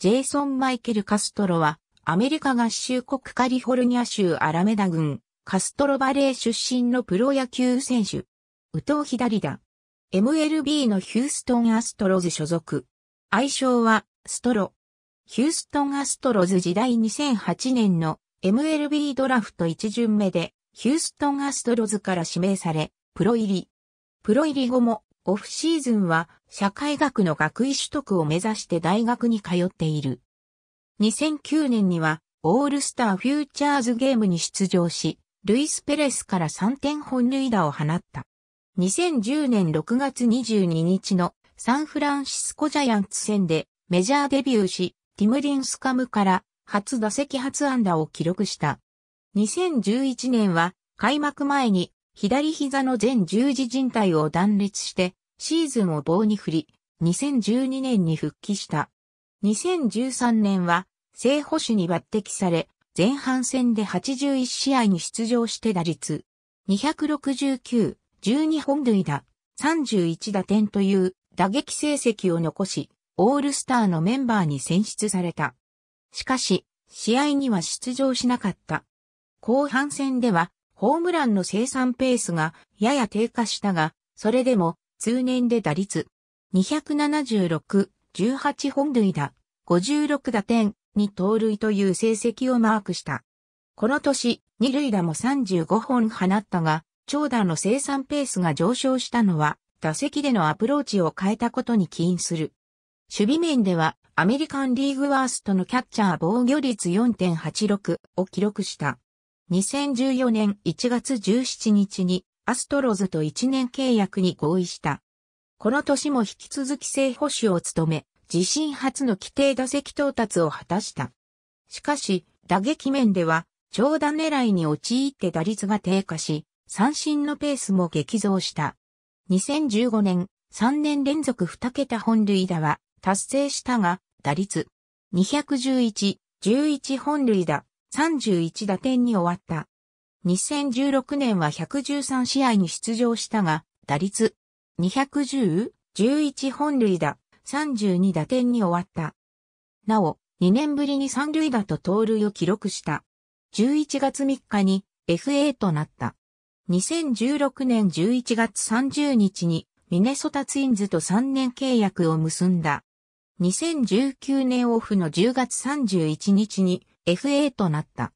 ジェイソン・マイケル・カストロは、アメリカ合衆国カリフォルニア州アラメダ郡、カストロバレー出身のプロ野球選手。右投左打。MLB のヒューストン・アストロズ所属。愛称は、ストロ。ヒューストン・アストロズ時代2008年の MLB ドラフト1巡目で、ヒューストン・アストロズから指名され、プロ入り。プロ入り後もオフシーズンは社会学の学位取得を目指して大学に通っている。2009年にはオールスターフューチャーズゲームに出場し、ルイス・ペレスから3点本塁打を放った。2010年6月22日のサンフランシスコジャイアンツ戦でメジャーデビューし、ティムリンスカムから初打席初安打を記録した。2011年は開幕前に左膝の全十字靭帯を断裂してシーズンを棒に振り、2012年に復帰した。2013年は、正捕手に抜擢され、前半戦で81試合に出場して打率、269、12本塁打、31打点という打撃成績を残し、オールスターのメンバーに選出された。しかし、試合には出場しなかった。後半戦では、ホームランの生産ペースがやや低下したが、それでも通年で打率276、18本塁打、56打点、に盗塁という成績をマークした。この年、二塁打も35本放ったが、長打の生産ペースが上昇したのは、打席でのアプローチを変えたことに起因する。守備面では、アメリカンリーグワーストのキャッチャー防御率4.86を記録した。2014年1月17日にアストロズと1年契約に合意した。この年も引き続き正捕手を務め、自身初の規定打席到達を果たした。しかし、打撃面では、長打狙いに陥って打率が低下し、三振のペースも激増した。2015年、3年連続2桁本塁打は達成したが、打率211、11本塁打、31打点に終わった。2016年は113試合に出場したが、打率210、11本塁打、32打点に終わった。なお、2年ぶりに三塁打と盗塁を記録した。11月3日に FA となった。2016年11月30日にミネソタツインズと3年契約を結んだ。2019年オフの10月31日に FA となった。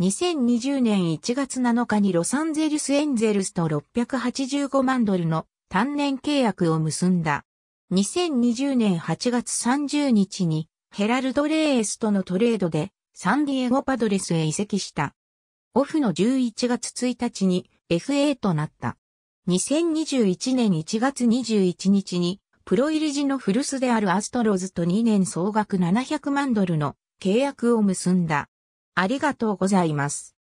2020年1月7日にロサンゼルスエンゼルスと685万ドルの単年契約を結んだ。2020年8月30日にヘラルド・レーエスとのトレードでサンディエゴパドレスへ移籍した。オフの11月1日に FA となった。2021年1月21日にプロ入り時の古巣であるアストロズと2年総額700万ドルの契約を結んだ。ありがとうございます。